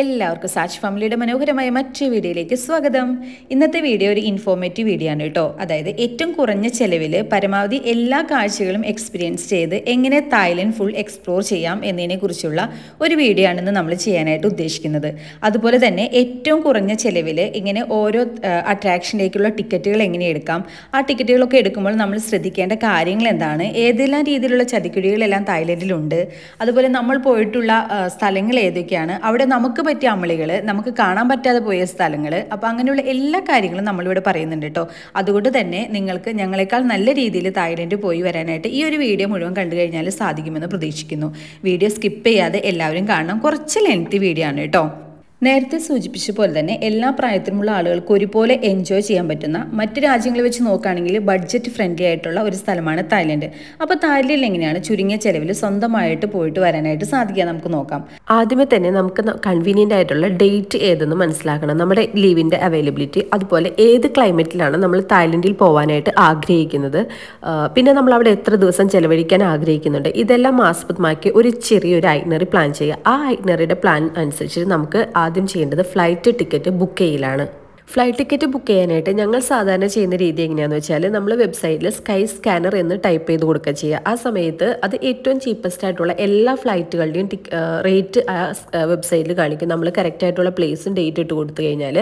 എല്ലാവർക്കും സാച്ച് ഫാമിലിയുടെ മനോഹരമായ മറ്റൊരു വീഡിയോയിലേക്ക് സ്വാഗതം ഇന്നത്തെ വീഡിയോ ഒരു ഇൻഫോർമേറ്റീവ് വീഡിയോ ആണ് കേട്ടോ അതായത് ഏറ്റവും കുറഞ്ഞ ചെലവിൽ പരമാവധി എല്ലാ കാഴ്ചകളും എക്സ്പീരിയൻസ് ചെയ്ത് എങ്ങനെ തായ്ലൻഡ് ഫുൾ എക്സ്പ്ലോർ ചെയ്യാം എന്നതിനെക്കുറിച്ചുള്ള ഒരു വീഡിയോ ആണെന്ന് നമ്മൾ ചെയ്യാനായിട്ട് ഉദ്ദേശിക്കുന്നത് അതുപോലെ തന്നെ ഏറ്റവും കുറഞ്ഞ ചെലവിൽ ഇങ്ങനെ ഓരോ അട്രാക്ഷനിലേക്കുള്ള ടിക്കറ്റുകൾ എങ്ങനെ എടുക്കാം ആ ടിക്കറ്റുകളൊക്കെ എടുക്കുമ്പോൾ നമ്മൾ ശ്രദ്ധിക്കേണ്ട കാര്യങ്ങൾ എന്താണ് ഏതെല്ലാം രീതിയിലുള്ള ചതിക്കുഴികളെല്ലാം തായ്ലൻഡിലുണ്ട് അതുപോലെ നമ്മൾ പോയിട്ടുള്ള സ്ഥലങ്ങൾ ഏതൊക്കെയാണ് അവിടെ നമുക്ക് നമുക്ക് പറ്റിയ അമളികൾ നമുക്ക് കാണാൻ പറ്റാതെ പോയ സ്ഥലങ്ങൾ അപ്പോൾ അങ്ങനെയുള്ള എല്ലാ കാര്യങ്ങളും നമ്മളിവിടെ പറയുന്നുണ്ട് കേട്ടോ അതുകൊണ്ട് തന്നെ നിങ്ങൾക്ക് ഞങ്ങളെക്കാൾ നല്ല രീതിയിൽ തായ്ലൻഡ് പോയി വരാനായിട്ട് ഈ ഒരു വീഡിയോ മുഴുവൻ കണ്ടു കഴിഞ്ഞാൽ സാധിക്കുമെന്ന് പ്രതീക്ഷിക്കുന്നു വീഡിയോ സ്കിപ്പ് ചെയ്യാതെ എല്ലാവരും കാണണം കുറച്ച് ലെങ്തി വീഡിയോ ആണ് കേട്ടോ നേരത്തെ സൂചിപ്പിച്ച പോലെ തന്നെ എല്ലാ പ്രായത്തിലുമുള്ള ആളുകൾക്ക് ഒരുപോലെ എൻജോയ് ചെയ്യാൻ പറ്റുന്ന മറ്റ് രാജ്യങ്ങളിൽ വെച്ച് നോക്കുകയാണെങ്കിൽ ബഡ്ജറ്റ് ഫ്രണ്ട്ലി ആയിട്ടുള്ള ഒരു സ്ഥലമാണ് തായ്ലൻഡ് അപ്പോൾ തായ്ലൻഡിൽ എങ്ങനെയാണ് ചുരുങ്ങിയ ചെലവിൽ സ്വന്തമായിട്ട് പോയിട്ട് വരാനായിട്ട് സാധിക്കുക നമുക്ക് നോക്കാം ആദ്യമേ തന്നെ നമുക്ക് കൺവീനിയൻ്റ് ആയിട്ടുള്ള ഡേറ്റ് ഏതെന്ന് മനസ്സിലാക്കണം നമ്മുടെ ലീവിൻ്റെ അവൈലബിലിറ്റി അതുപോലെ ഏത് ക്ലൈമറ്റിലാണ് നമ്മൾ തായ്ലൻഡിൽ പോകാനായിട്ട് ആഗ്രഹിക്കുന്നത് പിന്നെ നമ്മൾ അവിടെ എത്ര ദിവസം ചെലവഴിക്കാൻ ആഗ്രഹിക്കുന്നുണ്ട് ഇതെല്ലാം ആസ്പദമാക്കി ഒരു ചെറിയൊരു ഐറ്റ്നറി പ്ലാൻ ചെയ്യുക ആ ഐറ്റ്നറിയുടെ പ്ലാൻ അനുസരിച്ച് നമുക്ക് ആ ആദ്യം ചെയ്യേണ്ടത് ഫ്ലൈറ്റ് ടിക്കറ്റ് ബുക്ക് ചെയ്യലാണ് ഫ്ലൈറ്റ് ടിക്കറ്റ് ബുക്ക് ചെയ്യാനായിട്ട് ഞങ്ങൾ സാധാരണ ചെയ്യുന്ന രീതി എങ്ങനെയാണെന്ന് വെച്ചാൽ നമ്മൾ വെബ്സൈറ്റിൽ സ്കൈ സ്കാനർ എന്ന് ടൈപ്പ് ചെയ്ത് കൊടുക്കുക ചെയ്യുക ആ സമയത്ത് അത് ഏറ്റവും ചീപ്പസ്റ്റ് ആയിട്ടുള്ള എല്ലാ ഫ്ലൈറ്റുകളുടെയും റേറ്റ് ആ വെബ്സൈറ്റിൽ കാണിക്കും നമ്മൾ കറക്റ്റ് ആയിട്ടുള്ള പ്ലേസും ഡേറ്റ് ഇട്ട് കൊടുത്തു കഴിഞ്ഞാൽ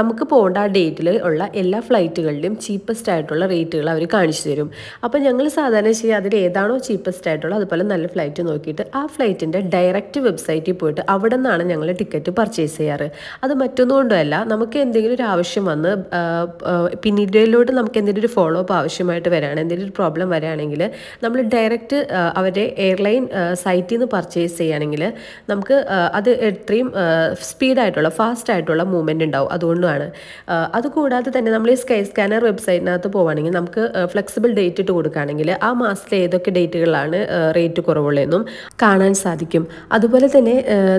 നമുക്ക് പോകേണ്ട ആ ഡേറ്റിൽ ഉള്ള എല്ലാ ഫ്ലൈറ്റുകളുടെയും ചീപ്പസ്റ്റ് ആയിട്ടുള്ള റേറ്റുകൾ അവർ കാണിച്ചു തരും അപ്പോൾ ഞങ്ങൾ സാധാരണ ചെയ്യുക അതിൽ ഏതാണോ ചീപ്പസ്റ്റ് ആയിട്ടുള്ള അതുപോലെ നല്ല ഫ്ലൈറ്റ് നോക്കിയിട്ട് ആ ഫ്ലൈറ്റിൻ്റെ ഡയറക്റ്റ് വെബ്സൈറ്റിൽ പോയിട്ട് അവിടെ നിന്നാണ് ഞങ്ങൾ ടിക്കറ്റ് പർച്ചേസ് ചെയ്യാറ് അത് മറ്റൊന്നുകൊണ്ടല്ല നമുക്ക് എന്തെങ്കിലും ഒരു ആവശ്യം വന്ന് പിന്നീടിലോട്ട് നമുക്ക് എന്തെങ്കിലും ഒരു ഫോളോ അപ്പ് ആവശ്യമായിട്ട് വരികയാണ് എന്തെങ്കിലും ഒരു പ്രോബ്ലം വരികയാണെങ്കിൽ നമ്മൾ ഡയറക്റ്റ് അവരെ എയർലൈൻ സൈറ്റിൽ നിന്ന് പർച്ചേസ് ചെയ്യുകയാണെങ്കിൽ നമുക്ക് അത് എത്രയും സ്പീഡായിട്ടുള്ള ഫാസ്റ്റ് ആയിട്ടുള്ള മൂവ്മെൻറ്റ് ഉണ്ടാവും അതുകൊണ്ടാണ് അതുകൂടാതെ തന്നെ നമ്മൾ ഈ സ്കൈ സ്കാനർ വെബ്സൈറ്റിനകത്ത് പോവുകയാണെങ്കിൽ നമുക്ക് ഫ്ലെക്സിബിൾ ഡേറ്റ് ഇട്ട് കൊടുക്കുകയാണെങ്കിൽ ആ മാസത്തിലെ ഏതൊക്കെ ഡേറ്റുകളാണ് റേറ്റ് കുറവുള്ളതെന്നും കാണാൻ സാധിക്കും അതുപോലെ തന്നെ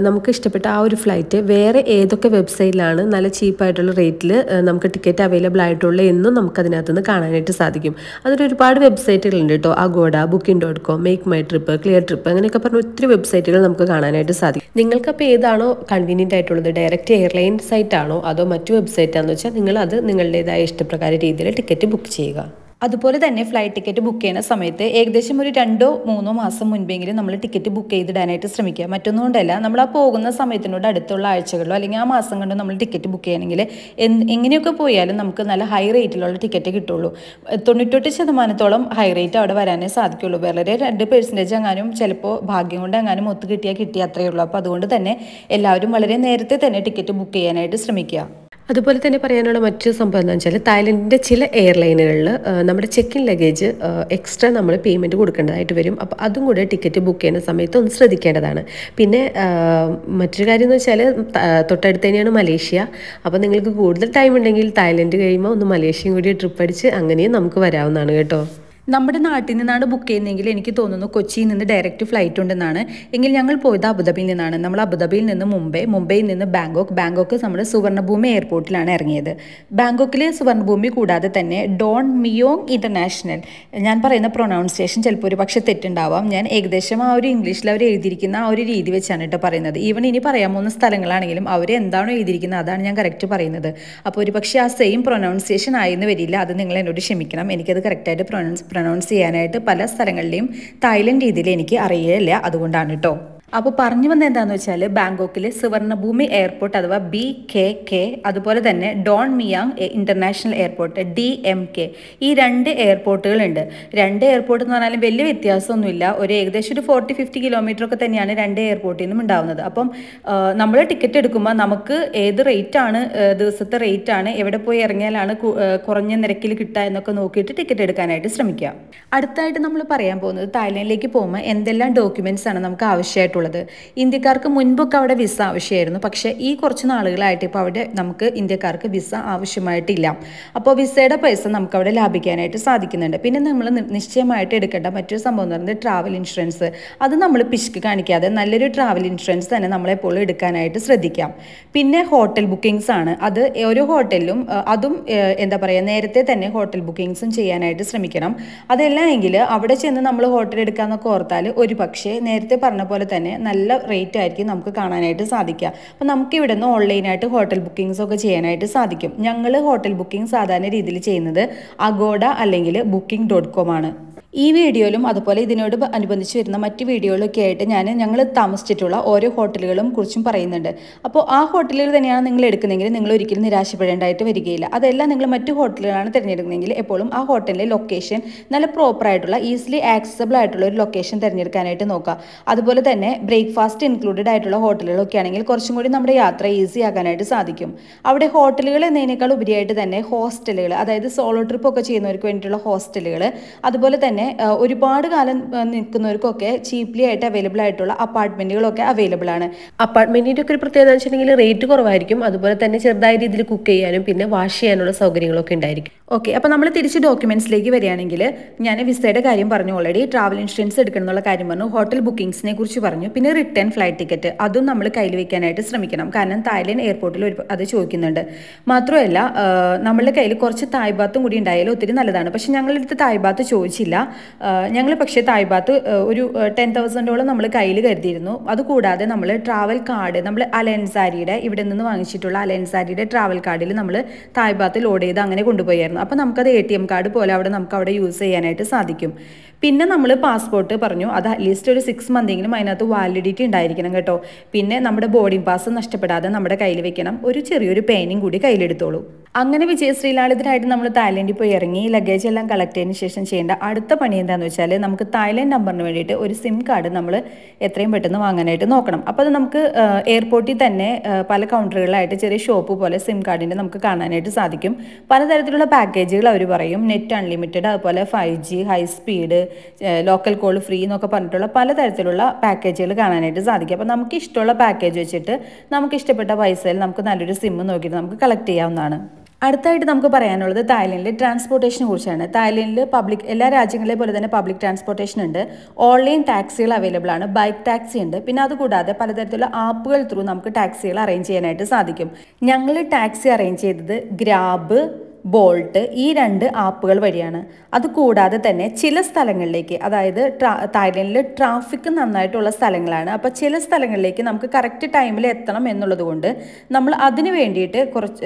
നമുക്ക് ഇഷ്ടപ്പെട്ട ആ ഒരു ഫ്ലൈറ്റ് വേറെ ഏതൊക്കെ വെബ്സൈറ്റിലാണ് നല്ല ചീപ്പായിട്ടുള്ള റേറ്റ് റേറ്റിൽ നമുക്ക് ടിക്കറ്റ് അവൈലബിൾ ആയിട്ടുള്ള എന്നും നമുക്ക് അതിനകത്ത് നിന്ന് കാണാനായിട്ട് സാധിക്കും അതിന് ഒരുപാട് വെബ്സൈറ്റുകളുണ്ട് കേട്ടോ Agoda booking dot com MakeMyTrip Cleartrip അങ്ങനെയൊക്കെ പറഞ്ഞ ഒത്തിരി വെബ്സൈറ്റുകൾ നമുക്ക് കാണാനായിട്ട് സാധിക്കും അപ്പോൾ ഏതാണോ കൺവീനിയൻ്റ് ആയിട്ടുള്ളത് ഡയറക്റ്റ് എയർലൈൻ സൈറ്റാണോ അതോ മറ്റു ആണെന്ന് വെച്ചാൽ നിങ്ങൾ അത് നിങ്ങളുടേതായ ഇഷ്ടപ്രകാര രീതിയിൽ ടിക്കറ്റ് ബുക്ക് ചെയ്യുക അതുപോലെ തന്നെ ഫ്ലൈറ്റ് ടിക്കറ്റ് ബുക്ക് ചെയ്യുന്ന സമയത്ത് ഏകദേശം ഒരു രണ്ടോ മൂന്നോ മാസം മുൻപെങ്കിലും നമ്മൾ ടിക്കറ്റ് ബുക്ക് ചെയ്തിടാനായിട്ട് ശ്രമിക്കുക മറ്റൊന്നുകൊണ്ടല്ല നമ്മൾ ആ പോകുന്ന സമയത്തിനോട് അടുത്തുള്ള ആഴ്ചകളിലോ അല്ലെങ്കിൽ ആ മാസം കണ്ടോ നമ്മൾ ടിക്കറ്റ് ബുക്ക് ചെയ്യണമെങ്കിൽ എങ്ങനെയൊക്കെ പോയാലും നമുക്ക് നല്ല ഹൈ റേറ്റിലുള്ള ടിക്കറ്റ് കിട്ടുള്ളൂ തൊണ്ണൂറ്റെട്ട് ശതമാനത്തോളം ഹൈ റേറ്റ് അവിടെ വരാനേ സാധിക്കുള്ളൂ വളരെ രണ്ട് പെർസെൻറ്റേജ് എങ്ങാനും ചിലപ്പോൾ ഭാഗ്യം കൊണ്ട് എങ്ങാനും ഒത്തു കിട്ടിയാൽ കിട്ടിയ അത്രയേ ഉള്ളൂ അപ്പോൾ അതുകൊണ്ട് തന്നെ എല്ലാവരും വളരെ നേരത്തെ തന്നെ ടിക്കറ്റ് ബുക്ക് ചെയ്യാനായിട്ട് ശ്രമിക്കുക അതുപോലെ തന്നെ പറയാനുള്ള മറ്റൊരു സംഭവം എന്ന് വെച്ചാൽ തായ്ലൻഡിൻ്റെ ചില എയർലൈനുകളിൽ നമ്മുടെ ഇൻ ലഗേജ് എക്സ്ട്രാ നമ്മൾ പേയ്മെൻറ്റ് കൊടുക്കേണ്ടതായിട്ട് വരും അപ്പോൾ അതും കൂടെ ടിക്കറ്റ് ബുക്ക് ചെയ്യുന്ന സമയത്ത് ഒന്ന് ശ്രദ്ധിക്കേണ്ടതാണ് പിന്നെ മറ്റൊരു കാര്യം എന്ന് വെച്ചാൽ തൊട്ടടുത്ത് തന്നെയാണ് മലേഷ്യ അപ്പോൾ നിങ്ങൾക്ക് കൂടുതൽ ടൈം ഉണ്ടെങ്കിൽ തായ്ലൻഡ് കഴിയുമ്പോൾ ഒന്ന് മലേഷ്യയും കൂടി ട്രിപ്പ് അടിച്ച് അങ്ങനെയും നമുക്ക് വരാവുന്നതാണ് കേട്ടോ നമ്മുടെ നാട്ടിൽ നിന്നാണ് ബുക്ക് ചെയ്യുന്നതെങ്കിൽ എനിക്ക് തോന്നുന്നു കൊച്ചിയിൽ നിന്ന് ഡയറക്റ്റ് ഫ്ലൈറ്റ് ഉണ്ടെന്നാണ് എങ്കിൽ ഞങ്ങൾ പോയത് അബുദാബിയിൽ നിന്നാണ് നമ്മൾ അബുദാബിയിൽ നിന്ന് മുംബൈ മുംബൈയിൽ നിന്ന് ബാങ്കോക്ക് ബാങ്കോക്ക് നമ്മുടെ സുവർണഭൂമി എയർപോർട്ടിലാണ് ഇറങ്ങിയത് ബാങ്കോക്കിലെ സുവർണഭൂമി കൂടാതെ തന്നെ ഡോൺ മിയോങ് ഇൻ്റർനാഷണൽ ഞാൻ പറയുന്ന പ്രൊണൗൺസിയേഷൻ ചിലപ്പോൾ ഒരു പക്ഷേ തെറ്റുണ്ടാവാം ഞാൻ ഏകദേശം ആ ഒരു ഇംഗ്ലീഷിൽ അവർ എഴുതിയിരിക്കുന്ന ആ ഒരു രീതി വെച്ചാണ് കേട്ടോ പറയുന്നത് ഈവൻ ഇനി പറയാൻ പോകുന്ന സ്ഥലങ്ങളാണെങ്കിലും അവർ എന്താണോ എഴുതിയിരിക്കുന്നത് അതാണ് ഞാൻ കറക്റ്റ് പറയുന്നത് അപ്പോൾ ഒരു പക്ഷേ ആ സെയിം പ്രൊനൗൺസിയേഷൻ ആയെന്ന് വരില്ല അത് നിങ്ങൾ എന്നോട് ക്ഷമിക്കണം എനിക്കത് കറക്റ്റായിട്ട് പ്രൊനൗൺസ് പ്രൊണൗൺസ് ചെയ്യാനായിട്ട് പല സ്ഥലങ്ങളിലെയും തായ്ലൻഡ് രീതിയിൽ എനിക്ക് അറിയില്ല അതുകൊണ്ടാണ് കേട്ടോ അപ്പോൾ പറഞ്ഞു വന്നത് എന്താണെന്ന് വെച്ചാൽ ബാങ്കോക്കിൽ സുവർണഭൂമി എയർപോർട്ട് അഥവാ ബി കെ കെ അതുപോലെ തന്നെ Don Mueang international airport D M K ഈ രണ്ട് എയർപോർട്ടുകളുണ്ട് രണ്ട് എയർപോർട്ട് എന്ന് പറഞ്ഞാൽ വലിയ വ്യത്യാസമൊന്നുമില്ല ഒരു ഏകദേശം ഒരു ഫോർട്ടി ഫിഫ്റ്റി കിലോമീറ്റർ ഒക്കെ തന്നെയാണ് രണ്ട് എയർപോർട്ടിൽ നിന്നും ഉണ്ടാവുന്നത് അപ്പം നമ്മൾ ടിക്കറ്റ് എടുക്കുമ്പോൾ നമുക്ക് ഏത് റേറ്റ് ആണ് ദിവസത്തെ റേറ്റ് ആണ് എവിടെ പോയി ഇറങ്ങിയാലാണ് കുറഞ്ഞ നിരക്കിൽ കിട്ടുക എന്നൊക്കെ നോക്കിയിട്ട് ടിക്കറ്റ് എടുക്കാനായിട്ട് ശ്രമിക്കുക അടുത്തായിട്ട് നമ്മൾ പറയാൻ പോകുന്നത് തായ്ലൻഡിലേക്ക് പോകുമ്പോൾ എന്തെല്ലാം ഡോക്യുമെന്റ്സ് ആണ് നമുക്ക് ആവശ്യമായിട്ട് ആയിട്ടുള്ളത് ഇന്ത്യക്കാർക്ക് മുൻപൊക്കെ അവിടെ വിസ ആവശ്യമായിരുന്നു പക്ഷേ ഈ കുറച്ച് നാളുകളായിട്ട് ഇപ്പോൾ അവിടെ നമുക്ക് ഇന്ത്യക്കാർക്ക് വിസ ആവശ്യമായിട്ടില്ല അപ്പോൾ വിസയുടെ പൈസ നമുക്ക് അവിടെ ലാഭിക്കാനായിട്ട് സാധിക്കുന്നുണ്ട് പിന്നെ നമ്മൾ നിശ്ചയമായിട്ട് എടുക്കേണ്ട മറ്റൊരു സംഭവം എന്ന് പറയുന്നത് ട്രാവൽ ഇൻഷുറൻസ് അത് നമ്മൾ പിശുക്ക് കാണിക്കാതെ നല്ലൊരു ട്രാവൽ ഇൻഷുറൻസ് തന്നെ നമ്മളെപ്പോഴും എടുക്കാനായിട്ട് ശ്രദ്ധിക്കാം പിന്നെ ഹോട്ടൽ ബുക്കിംഗ്സ് ആണ് അത് ഓരോ ഹോട്ടലിലും അതും എന്താ പറയുക നേരത്തെ തന്നെ ഹോട്ടൽ ബുക്കിംഗ്സും ചെയ്യാനായിട്ട് ശ്രമിക്കണം അതല്ല എങ്കിൽ അവിടെ ചെന്ന് നമ്മൾ ഹോട്ടൽ എടുക്കാമെന്നൊക്കെ ഓർത്താൽ ഒരു പക്ഷേ നേരത്തെ പറഞ്ഞ പോലെ തന്നെ തന്നെ നല്ല റേറ്റ് ആയിരിക്കും നമുക്ക് കാണാനായിട്ട് സാധിക്കുക അപ്പോൾ നമുക്ക് ഇവിടെ നിന്ന് ഓൺലൈനായിട്ട് ഹോട്ടൽ ബുക്കിംഗ്സ് ഒക്കെ ചെയ്യാനായിട്ട് സാധിക്കും ഞങ്ങൾ ഹോട്ടൽ ബുക്കിംഗ് സാധാരണ രീതിയിൽ ചെയ്യുന്നത് അഗോഡ അല്ലെങ്കിൽ ബുക്കിംഗ് ഡോട്ട് കോം ആണ് ഈ വീഡിയോയിലും അതുപോലെ ഇതിനോട് അനുബന്ധിച്ച് വരുന്ന മറ്റ് വീഡിയോകളൊക്കെ ആയിട്ട് ഞാൻ ഞങ്ങൾ താമസിച്ചിട്ടുള്ള ഓരോ ഹോട്ടലുകളും കുറിച്ചും പറയുന്നുണ്ട് അപ്പോൾ ആ ഹോട്ടലിൽ തന്നെയാണ് നിങ്ങൾ എടുക്കുന്നതെങ്കിൽ നിങ്ങൾ ഒരിക്കലും നിരാശപ്പെടേണ്ടതായിട്ട് വരികയില്ല അതെല്ലാം നിങ്ങൾ മറ്റു ഹോട്ടലുകളാണ് തിരഞ്ഞെടുക്കുന്നതെങ്കിൽ എപ്പോഴും ആ ഹോട്ടലിലെ ലൊക്കേഷൻ നല്ല പ്രോപ്പറായിട്ടുള്ള ഈസിലി ആക്സസബിൾ ആയിട്ടുള്ള ഒരു ലൊക്കേഷൻ തിരഞ്ഞെടുക്കാനായിട്ട് നോക്കുക അതുപോലെ തന്നെ ബ്രേക്ക്ഫാസ്റ്റ് ഇൻക്ലൂഡഡ് ആയിട്ടുള്ള ഹോട്ടലുകളൊക്കെ ആണെങ്കിൽ കുറച്ചും കൂടി നമ്മുടെ യാത്ര ഈസി ആക്കാനായിട്ട് സാധിക്കും അവിടെ ഹോട്ടലുകൾ എന്നതിനേക്കാൾ ഉപരിയായിട്ട് തന്നെ ഹോസ്റ്റലുകൾ അതായത് സോളോ ട്രിപ്പ് ഒക്കെ ചെയ്യുന്നവർക്ക് വേണ്ടിയിട്ടുള്ള ഹോസ്റ്റലുകൾ അതുപോലെ തന്നെ ഒരുപാട് കാലം നിൽക്കുന്നവർക്കൊക്കെ ചീപ്ലി ആയിട്ട് അവൈലബിൾ ആയിട്ടുള്ള അപ്പാർട്ട്മെന്റുകളൊക്കെ അവൈലബിൾ ആണ് അപ്പാർട്ട്മെന്റിന്റെ ഒക്കെ ഒരു പ്രത്യേകത വെച്ചിട്ടുണ്ടെങ്കിൽ റേറ്റ് കുറവായിരിക്കും അതുപോലെ തന്നെ ചെറുതായ രീതിയിൽ കുക്ക് ചെയ്യാനും പിന്നെ വാഷ് ചെയ്യാനുള്ള സൗകര്യങ്ങളൊക്കെ ഉണ്ടായിരിക്കും ഓക്കെ അപ്പോൾ നമ്മൾ തിരിച്ച് ഡോക്യുമെന്റ്സിലേക്ക് വരികയാണെങ്കിൽ ഞാൻ വിസയുടെ കാര്യം പറഞ്ഞു ഓൾറെഡി ട്രാവൽ ഇൻഷുറൻസ് എടുക്കണം എന്നുള്ള കാര്യം പറഞ്ഞു ഹോട്ടൽ ബുക്കിംഗ്സിനെ കുറിച്ച് പറഞ്ഞു പിന്നെ റിട്ടേൺ ഫ്ലൈറ്റ് ടിക്കറ്റ് അതും നമ്മൾ കയ്യിൽ വെക്കാനായിട്ട് ശ്രമിക്കണം കാരണം തായ്ലൻഡ് എയർപോർട്ടിൽ ഒരു അത് ചോദിക്കുന്നുണ്ട് മാത്രമല്ല നമ്മളുടെ കയ്യിൽ കുറച്ച് തായ്ബാത്തും കൂടി ഉണ്ടായാലും ഒത്തിരി നല്ലതാണ് പക്ഷെ ഞങ്ങളുടെ അടുത്ത് തായ്ബാത്ത് ചോദിച്ചില്ല ഞങ്ങൾ പക്ഷേ തായ്ഭാത്ത് ഒരു ടെൻ തൗസൻഡോളം നമ്മൾ കയ്യിൽ കരുതിയിരുന്നു അതുകൂടാതെ നമ്മൾ ട്രാവൽ കാർഡ് നമ്മൾ അലൻസാരിയുടെ ഇവിടെ നിന്ന് വാങ്ങിച്ചിട്ടുള്ള അലൻസാരിയുടെ ട്രാവൽ കാർഡിൽ നമ്മൾ തായ്ഭാത്ത് ലോഡ് ചെയ്ത് അങ്ങനെ കൊണ്ടുപോയായിരുന്നു അപ്പോൾ നമുക്കത് എ ടി എം കാർഡ് പോലെ അവിടെ നമുക്ക് അവിടെ യൂസ് ചെയ്യാനായിട്ട് സാധിക്കും പിന്നെ നമ്മൾ പാസ്പോർട്ട് പറഞ്ഞു അത് അറ്റ്ലീസ്റ്റ് ഒരു സിക്സ് മന്തെങ്കിലും അതിനകത്ത് വാലിഡിറ്റി ഉണ്ടായിരിക്കണം കേട്ടോ പിന്നെ നമ്മുടെ ബോർഡിംഗ് പാസ് നഷ്ടപ്പെടാതെ നമ്മുടെ കയ്യിൽ വെക്കണം ഒരു ചെറിയൊരു പേനയും കൂടി കയ്യിലെടുത്തോളൂ അങ്ങനെ വിജയശ്രീലാളിതരായിട്ട് നമ്മൾ തായ്ലൻഡിൽ പോയി ഇറങ്ങി ലഗേജ് എല്ലാം കളക്ട് ചെയ്തതിന് ശേഷം ചെയ്യേണ്ട അടുത്ത പണി എന്താണെന്ന് വെച്ചാൽ നമുക്ക് തായ്ലൻഡ് നമ്പറിന് വേണ്ടിയിട്ട് ഒരു സിം കാർഡ് നമ്മൾ എത്രയും പെട്ടെന്ന് വാങ്ങാനായിട്ട് നോക്കണം അപ്പോൾ അത് നമുക്ക് എയർപോർട്ടിൽ തന്നെ പല കൗണ്ടറുകളിലായിട്ട് ചെറിയ ഷോപ്പ് പോലെ സിം കാർഡിൻ്റെ നമുക്ക് കാണാനായിട്ട് സാധിക്കും പലതരത്തിലുള്ള പാക്കേജുകൾ അവർ പറയും നെറ്റ് അൺലിമിറ്റഡ് അതുപോലെ five G high speed local call free എന്നൊക്കെ പറഞ്ഞിട്ടുള്ള പലതരത്തിലുള്ള പാക്കേജുകൾ കാണാനായിട്ട് സാധിക്കും അപ്പോൾ നമുക്ക് ഇഷ്ടമുള്ള പാക്കേജ് വെച്ചിട്ട് നമുക്ക് ഇഷ്ടപ്പെട്ട പൈസയിൽ നമുക്ക് നല്ലൊരു സിം നോക്കിയിട്ട് നമുക്ക് കളക്ട് ചെയ്യാവുന്നതാണ് അടുത്തായിട്ട് നമുക്ക് പറയാനുള്ളത് തായ്ലൻഡിൽ ട്രാൻസ്പോർട്ടേഷനെ കുറിച്ചാണ് തായ്ലൻഡിൽ പബ്ലിക് എല്ലാ രാജ്യങ്ങളെ പോലെ തന്നെ പബ്ലിക് ട്രാൻസ്പോർട്ടേഷൻ ഉണ്ട് ഓൺലൈൻ ടാക്സികൾ അവൈലബിൾ ആണ് ബൈക്ക് ടാക്സി ഉണ്ട് പിന്നെ അതുകൂടാതെ പലതരത്തിലുള്ള ആപ്പുകൾ ത്രൂ നമുക്ക് ടാക്സികൾ അറേഞ്ച് ചെയ്യാനായിട്ട് സാധിക്കും ഞങ്ങൾ ടാക്സി അറേഞ്ച് ചെയ്തത് ഗ്രാബ് ബോൾട്ട് ഈ രണ്ട് ആപ്പുകൾ വഴിയാണ് അതുകൂടാതെ തന്നെ ചില സ്ഥലങ്ങളിലേക്ക് അതായത് തായ്ലൻഡിൽ ട്രാഫിക് നന്നായിട്ടുള്ള സ്ഥലങ്ങളാണ് അപ്പോൾ ചില സ്ഥലങ്ങളിലേക്ക് നമുക്ക് കറക്റ്റ് ടൈമിൽ എത്തണം എന്നുള്ളത് കൊണ്ട് നമ്മൾ അതിന് വേണ്ടിയിട്ട് കുറച്ച്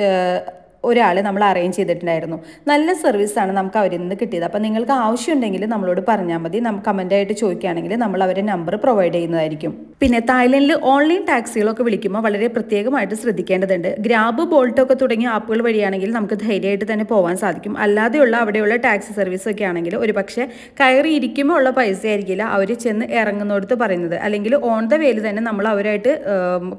ഒരാൾ നമ്മൾ അറേഞ്ച് ചെയ്തിട്ടുണ്ടായിരുന്നു നല്ല സർവീസാണ് നമുക്ക് അവരിൽ നിന്ന് കിട്ടിയത് അപ്പോൾ നിങ്ങൾക്ക് ആവശ്യമുണ്ടെങ്കിൽ നമ്മളോട് പറഞ്ഞാൽ മതി നമുക്ക് ആയിട്ട് ചോദിക്കുകയാണെങ്കിൽ നമ്മൾ അവരെ നമ്പർ പ്രൊവൈഡ് ചെയ്യുന്നതായിരിക്കും പിന്നെ തായ്ലൻഡിൽ ഓൺലൈൻ ടാക്സികളൊക്കെ വിളിക്കുമ്പോൾ വളരെ പ്രത്യേകമായിട്ട് ശ്രദ്ധിക്കേണ്ടതുണ്ട് ഗ്രാബ് ബോൾട്ടൊക്കെ തുടങ്ങിയ ആപ്പുകൾ വഴിയാണെങ്കിൽ നമുക്ക് ധൈര്യമായിട്ട് തന്നെ പോകാൻ സാധിക്കും അല്ലാതെയുള്ള അവിടെയുള്ള ടാക്സി സർവീസൊക്കെ ആണെങ്കിൽ ഒരു പക്ഷേ കയറി ഉള്ള പൈസ ആയിരിക്കില്ല അവർ ചെന്ന് ഇറങ്ങുന്നോടത്ത് പറയുന്നത് അല്ലെങ്കിൽ ഓൺ ദ വേയിൽ തന്നെ നമ്മൾ അവരായിട്ട്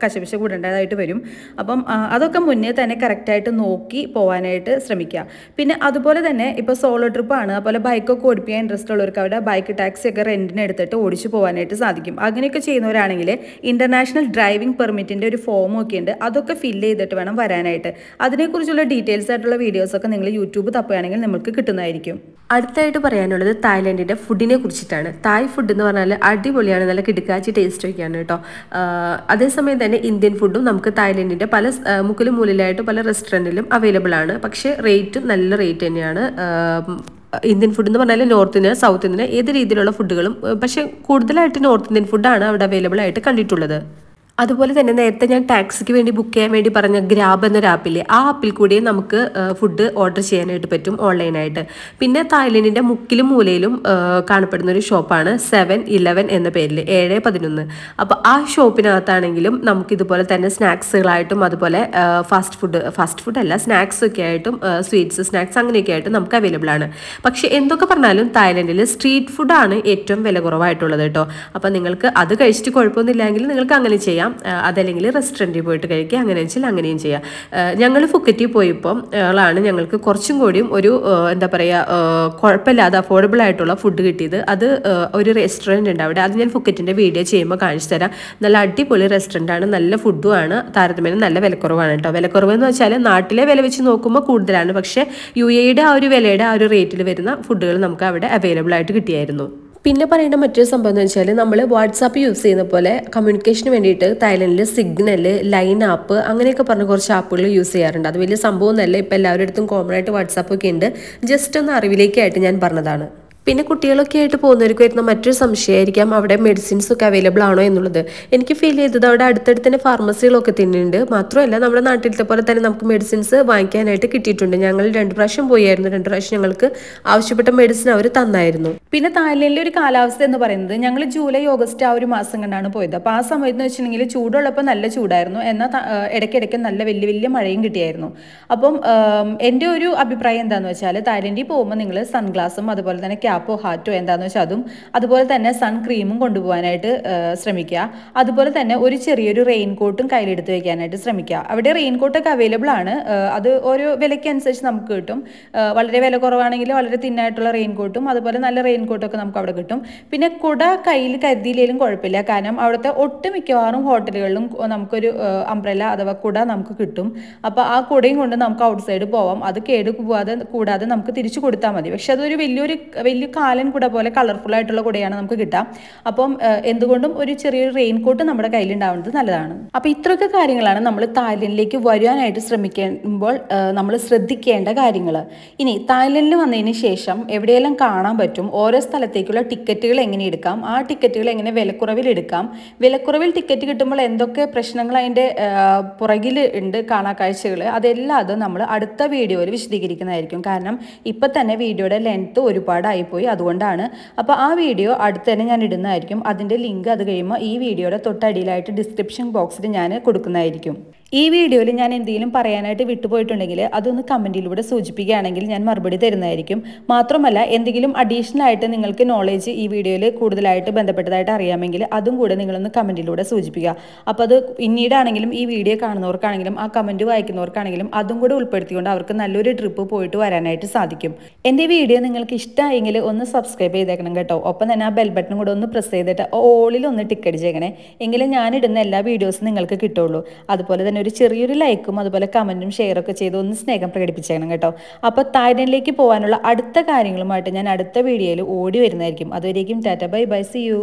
കശപിശ കൂടേണ്ടതായിട്ട് വരും അപ്പം അതൊക്കെ മുന്നേ തന്നെ കറക്റ്റായിട്ട് നോക്കി നോക്കി പോകാനായിട്ട് ശ്രമിക്കുക പിന്നെ അതുപോലെ തന്നെ ഇപ്പോൾ സോളോ ട്രിപ്പാണ് അതുപോലെ ബൈക്കൊക്കെ ഓടിപ്പിക്കാൻ ഇൻട്രസ്റ്റ് ഉള്ളവർക്ക് അവിടെ ബൈക്ക് ടാക്സി ഒക്കെ റെൻറ്റിന് എടുത്തിട്ട് ഓടിച്ചു പോകാനായിട്ട് സാധിക്കും അങ്ങനെയൊക്കെ ചെയ്യുന്നവരാണെങ്കിൽ ഇൻ്റർനാഷണൽ ഡ്രൈവിംഗ് പെർമിറ്റിൻ്റെ ഒരു ഫോം ഒക്കെ ഉണ്ട് അതൊക്കെ ഫില്ല് ചെയ്തിട്ട് വേണം വരാനായിട്ട് അതിനെക്കുറിച്ചുള്ള ഡീറ്റെയിൽസ് ആയിട്ടുള്ള വീഡിയോസൊക്കെ നിങ്ങൾ യൂട്യൂബ് തപ്പുകയാണെങ്കിൽ നിങ്ങൾക്ക് കിട്ടുന്നതായിരിക്കും അടുത്തായിട്ട് പറയാനുള്ളത് തായ്ലൻഡിൻ്റെ ഫുഡിനെ കുറിച്ചിട്ടാണ് തായ് ഫുഡ് എന്ന് പറഞ്ഞാൽ അടിപൊളിയാണ് നല്ല കിടുക്കാച്ചി ടേസ്റ്റ് ഒക്കെയാണ് കേട്ടോ അതേസമയം തന്നെ ഇന്ത്യൻ ഫുഡും നമുക്ക് തായ്ലൻഡിൻ്റെ പല മുക്കിലും മൂലിലായിട്ട് പല റെസ്റ്റോറൻറ്റിലും അവൈലബിൾ ആണ് പക്ഷേ റേറ്റും നല്ല റേറ്റ് തന്നെയാണ് ഇന്ത്യൻ ഫുഡ് എന്ന് പറഞ്ഞാൽ നോർത്ത് ഇന്ത്യ സൗത്ത് ഇന്ത്യ ഏത് രീതിയിലുള്ള ഫുഡുകളും പക്ഷേ കൂടുതലായിട്ട് നോർത്ത് ഇന്ത്യൻ ഫുഡാണ് അവിടെ അവൈലബിൾ ആയിട്ട് കണ്ടിട്ടുള്ളത് അതുപോലെ തന്നെ നേരത്തെ ഞാൻ ടാക്സിക്ക് വേണ്ടി ബുക്ക് ചെയ്യാൻ വേണ്ടി പറഞ്ഞ ഗ്രാബ് എന്നൊരു ആപ്പില്ലേ ആ ആപ്പിൽ കൂടി നമുക്ക് ഫുഡ് ഓർഡർ ചെയ്യാനായിട്ട് പറ്റും ഓൺലൈനായിട്ട് പിന്നെ തായ്ലൻഡിൻ്റെ മുക്കിലും മൂലയിലും കാണപ്പെടുന്ന ഒരു ഷോപ്പാണ് സെവൻ ഇലവൻ എന്ന പേരിൽ ഏഴ് പതിനൊന്ന് അപ്പോൾ ആ ഷോപ്പിനകത്താണെങ്കിലും നമുക്കിതുപോലെ തന്നെ സ്നാക്സുകളായിട്ടും അതുപോലെ ഫാസ്റ്റ് ഫുഡ് ഫാസ്റ്റ് ഫുഡ് അല്ല സ്നാക്സ് ഒക്കെ ആയിട്ടും സ്വീറ്റ്സ് സ്നാക്സ് അങ്ങനെയൊക്കെ ആയിട്ടും നമുക്ക് അവൈലബിൾ ആണ് പക്ഷേ എന്തൊക്കെ പറഞ്ഞാലും തായ്ലൻഡിൽ സ്ട്രീറ്റ് ഫുഡാണ് ഏറ്റവും വില കുറവായിട്ടുള്ളത് കേട്ടോ അപ്പോൾ നിങ്ങൾക്ക് അത് കഴിച്ചിട്ട് കുഴപ്പമൊന്നുമില്ലെങ്കിൽ നിങ്ങൾക്ക് അങ്ങനെ ചെയ്യാം ചെയ്യാം അതല്ലെങ്കിൽ റെസ്റ്റോറൻറ്റിൽ പോയിട്ട് കഴിക്കുക അങ്ങനെ വെച്ചാൽ അങ്ങനെയും ചെയ്യാം ഞങ്ങൾ ഫുക്കറ്റിൽ പോയപ്പോൾ ആണ് ഞങ്ങൾക്ക് കുറച്ചും കൂടിയും ഒരു എന്താ പറയുക കുഴപ്പമില്ലാതെ അഫോർഡബിൾ ആയിട്ടുള്ള ഫുഡ് കിട്ടിയത് അത് ഒരു റെസ്റ്റോറൻറ്റ് ഉണ്ട് അവിടെ അത് ഞാൻ ഫുക്കറ്റിൻ്റെ വീഡിയോ ചെയ്യുമ്പോൾ കാണിച്ചു തരാം നല്ല അടിപൊളി ആണ് നല്ല ഫുഡും ആണ് താരതമ്യേന നല്ല വിലക്കുറവാണ് കേട്ടോ വിലക്കുറവ് എന്ന് വെച്ചാൽ നാട്ടിലെ വില വെച്ച് നോക്കുമ്പോൾ കൂടുതലാണ് പക്ഷേ യു എയുടെ ആ ഒരു വിലയുടെ ആ ഒരു റേറ്റിൽ വരുന്ന ഫുഡുകൾ നമുക്ക് അവിടെ അവൈലബിൾ ആയിട്ട് കിട്ടിയായിരുന്നു പിന്നെ പറയേണ്ട മറ്റൊരു സംഭവം എന്ന് വെച്ചാൽ നമ്മൾ വാട്സാപ്പ് യൂസ് ചെയ്യുന്ന പോലെ കമ്മ്യൂണിക്കേഷന് വേണ്ടിയിട്ട് തായ്ലൻഡിൽ സിഗ്നൽ ലൈൻ ആപ്പ് അങ്ങനെയൊക്കെ പറഞ്ഞ കുറച്ച് ആപ്പുകൾ യൂസ് ചെയ്യാറുണ്ട് അത് വലിയ സംഭവമൊന്നുമല്ല ഇപ്പോൾ എല്ലാവരുടെ അടുത്തും കോമൺ ആയിട്ട് വാട്സാപ്പൊക്കെ ഉണ്ട് ജസ്റ്റ് ഒന്ന് അറിവിലേക്കായിട്ട് ഞാൻ പറഞ്ഞതാണ് പിന്നെ കുട്ടികളൊക്കെ ആയിട്ട് പോകുന്നവർക്ക് വരുന്ന മറ്റൊരു സംശയമായിരിക്കാം അവിടെ മെഡിസിൻസ് ഒക്കെ അവൈലബിൾ ആണോ എന്നുള്ളത് എനിക്ക് ഫീൽ ചെയ്തത് അവിടെ അടുത്തടുത്ത് തന്നെ ഫാർമസികളൊക്കെ തന്നെയുണ്ട് മാത്രമല്ല നമ്മുടെ നാട്ടിലത്തെ പോലെ തന്നെ നമുക്ക് മെഡിസിൻസ് വാങ്ങിക്കാനായിട്ട് കിട്ടിയിട്ടുണ്ട് ഞങ്ങൾ രണ്ട് പ്രാവശ്യം പോയായിരുന്നു രണ്ട് പ്രാവശ്യം ഞങ്ങൾക്ക് ആവശ്യപ്പെട്ട മെഡിസിൻ അവർ തന്നായിരുന്നു പിന്നെ തായ്ലൻഡിലെ ഒരു കാലാവസ്ഥ എന്ന് പറയുന്നത് ഞങ്ങൾ ജൂലൈ ഓഗസ്റ്റ് ആ ഒരു മാസം കണ്ടാണ് പോയത് അപ്പോൾ ആ സമയത്ത് എന്ന് വെച്ചിട്ടുണ്ടെങ്കിൽ ചൂടുള്ളപ്പോൾ നല്ല ചൂടായിരുന്നു എന്നാൽ ഇടയ്ക്കിടയ്ക്ക് നല്ല വലിയ വലിയ മഴയും കിട്ടിയായിരുന്നു അപ്പം എൻ്റെ ഒരു അഭിപ്രായം എന്താണെന്ന് വെച്ചാൽ തായ്ലൻഡിൽ പോകുമ്പോൾ നിങ്ങൾ സൺഗ്ലാസും അതുപോലെ തന്നെ ക്യാപ്പോ ഹാറ്റോ എന്താണെന്ന് വെച്ചാൽ അതും അതുപോലെ തന്നെ സൺ ക്രീമും കൊണ്ടുപോകാനായിട്ട് ശ്രമിക്കുക അതുപോലെ തന്നെ ഒരു ചെറിയൊരു റെയിൻ കോട്ടും കയ്യിലെടുത്ത് വെക്കാനായിട്ട് ശ്രമിക്കുക അവിടെ റെയിൻ അവൈലബിൾ ആണ് അത് ഓരോ വിലയ്ക്കനുസരിച്ച് നമുക്ക് കിട്ടും വളരെ വില കുറവാണെങ്കിൽ വളരെ തിന്നായിട്ടുള്ള റെയിൻ കോട്ടും അതുപോലെ നല്ല റെയിൻ നമുക്ക് അവിടെ കിട്ടും പിന്നെ കുട കയ്യിൽ കരുതിയില്ലെങ്കിലും കുഴപ്പമില്ല കാരണം അവിടുത്തെ ഒട്ടുമിക്കവാറും ഹോട്ടലുകളിലും നമുക്കൊരു അംബ്രല അഥവാ കുട നമുക്ക് കിട്ടും അപ്പോൾ ആ കുടയും കൊണ്ട് നമുക്ക് ഔട്ട് സൈഡ് പോവാം അത് കേടു പോവാതെ കൂടാതെ നമുക്ക് തിരിച്ചു കൊടുത്താൽ മതി പക്ഷെ അതൊരു വലിയൊരു വലിയ വലിയ കാലൻ കുട പോലെ കളർഫുൾ ആയിട്ടുള്ള കുടയാണ് നമുക്ക് കിട്ടാം അപ്പം എന്തുകൊണ്ടും ഒരു ചെറിയൊരു റെയിൻ കോട്ട് നമ്മുടെ ഉണ്ടാവുന്നത് നല്ലതാണ് അപ്പൊ ഇത്രയൊക്കെ കാര്യങ്ങളാണ് നമ്മൾ തായ്ലൻഡിലേക്ക് വരുവാനായിട്ട് ശ്രമിക്കുമ്പോൾ നമ്മൾ ശ്രദ്ധിക്കേണ്ട കാര്യങ്ങൾ ഇനി തായ്ലൻഡിൽ വന്നതിന് ശേഷം എവിടെയെല്ലാം കാണാൻ പറ്റും ഓരോ സ്ഥലത്തേക്കുള്ള ടിക്കറ്റുകൾ എങ്ങനെ എടുക്കാം ആ ടിക്കറ്റുകൾ എങ്ങനെ വിലക്കുറവിൽ എടുക്കാം വിലക്കുറവിൽ ടിക്കറ്റ് കിട്ടുമ്പോൾ എന്തൊക്കെ പ്രശ്നങ്ങൾ അതിൻ്റെ പുറകിൽ ഉണ്ട് കാഴ്ചകൾ അതെല്ലാം അത് നമ്മൾ അടുത്ത വീഡിയോയിൽ വിശദീകരിക്കുന്നതായിരിക്കും കാരണം ഇപ്പം തന്നെ വീഡിയോയുടെ ലെങ്ത്ത് ഒരുപാടായി മാറിപ്പോയി അതുകൊണ്ടാണ് അപ്പോൾ ആ വീഡിയോ അടുത്ത് തന്നെ ഞാൻ ഇടുന്നതായിരിക്കും അതിൻ്റെ ലിങ്ക് അത് കഴിയുമ്പോൾ ഈ വീഡിയോയുടെ തൊട്ടടിയിലായിട്ട് ഡിസ്ക്രിപ്ഷൻ ബോക്സിൽ ഞാൻ കൊടുക്കുന്നതായിരിക്കും ഈ വീഡിയോയിൽ ഞാൻ എന്തെങ്കിലും പറയാനായിട്ട് വിട്ടുപോയിട്ടുണ്ടെങ്കിൽ അതൊന്ന് കമൻറ്റിലൂടെ സൂചിപ്പിക്കുകയാണെങ്കിൽ ഞാൻ മറുപടി തരുന്നതായിരിക്കും മാത്രമല്ല എന്തെങ്കിലും അഡീഷണൽ ആയിട്ട് നിങ്ങൾക്ക് നോളേജ് ഈ വീഡിയോയിൽ കൂടുതലായിട്ട് ബന്ധപ്പെട്ടതായിട്ട് അറിയാമെങ്കിൽ അതും കൂടെ നിങ്ങളൊന്ന് കമൻറ്റിലൂടെ സൂചിപ്പിക്കുക അപ്പോൾ അത് പിന്നീടാണെങ്കിലും ഈ വീഡിയോ കാണുന്നവർക്കാണെങ്കിലും ആ കമൻറ്റ് വായിക്കുന്നവർക്കാണെങ്കിലും അതും കൂടെ ഉൾപ്പെടുത്തിക്കൊണ്ട് അവർക്ക് നല്ലൊരു ട്രിപ്പ് പോയിട്ട് വരാനായിട്ട് സാധിക്കും എൻ്റെ വീഡിയോ നിങ്ങൾക്ക് ഇഷ്ടമായെങ്കിൽ ഒന്ന് സബ്സ്ക്രൈബ് ചെയ്തേക്കണം കേട്ടോ ഒപ്പം തന്നെ ആ ബെൽ ബട്ടൺ കൂടെ ഒന്ന് പ്രസ് ചെയ്തിട്ട് ഓളിൽ ഒന്ന് ചെയ്യണേ എങ്കിലും ഞാനിടുന്ന എല്ലാ വീഡിയോസും നിങ്ങൾക്ക് കിട്ടുള്ളൂ അതുപോലെ തന്നെ ഒരു ചെറിയൊരു ലൈക്കും അതുപോലെ കമൻറ്റും ഷെയറൊക്കെ ചെയ്ത് ഒന്ന് സ്നേഹം പ്രകടിപ്പിച്ചേക്കണം കേട്ടോ അപ്പോൾ തായ്ലൻഡിലേക്ക് പോകാനുള്ള അടുത്ത കാര്യങ്ങളുമായിട്ട് ഞാൻ അടുത്ത വീഡിയോയിൽ ഓടി വരുന്നതായിരിക്കും അതുവരേക്കും tata bye bye see U